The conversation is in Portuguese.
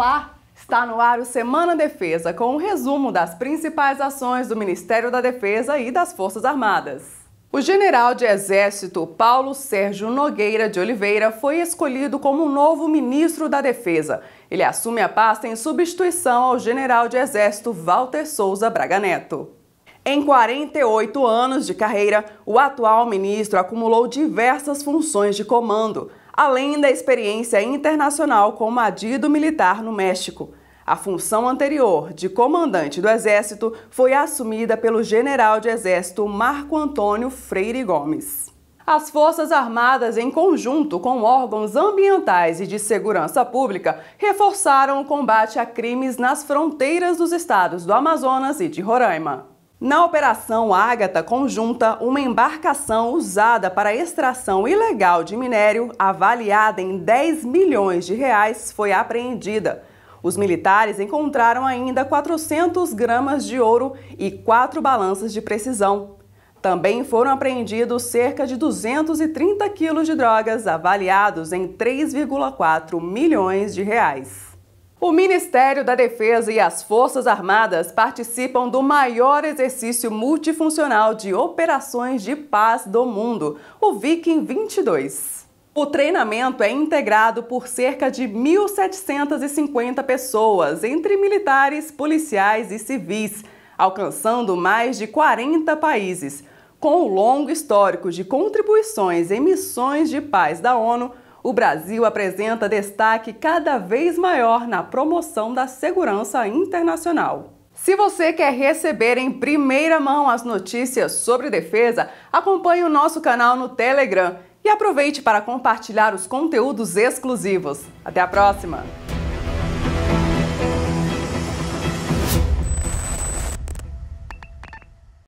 Olá! Está no ar o Semana Defesa, com um resumo das principais ações do Ministério da Defesa e das Forças Armadas. O general de Exército Paulo Sérgio Nogueira de Oliveira foi escolhido como novo ministro da Defesa. Ele assume a pasta em substituição ao general de Exército Walter Souza Braga Neto. Em 48 anos de carreira, o atual ministro acumulou diversas funções de comando, além da experiência internacional como adido militar no México. A função anterior de comandante do Exército foi assumida pelo general de Exército Marco Antônio Freire Gomes. As Forças Armadas, em conjunto com órgãos ambientais e de segurança pública, reforçaram o combate a crimes nas fronteiras dos estados do Amazonas e de Roraima. Na Operação Ágata Conjunta, uma embarcação usada para extração ilegal de minério, avaliada em 10 milhões de reais, foi apreendida. Os militares encontraram ainda 400 gramas de ouro e quatro balanças de precisão. Também foram apreendidos cerca de 230 quilos de drogas, avaliados em 3,4 milhões de reais. O Ministério da Defesa e as Forças Armadas participam do maior exercício multifuncional de operações de paz do mundo, o Viking 22. O treinamento é integrado por cerca de 1.750 pessoas, entre militares, policiais e civis, alcançando mais de 40 países. Com o longo histórico de contribuições em missões de paz da ONU, o Brasil apresenta destaque cada vez maior na promoção da segurança internacional. Se você quer receber em primeira mão as notícias sobre defesa, acompanhe o nosso canal no Telegram e aproveite para compartilhar os conteúdos exclusivos. Até a próxima!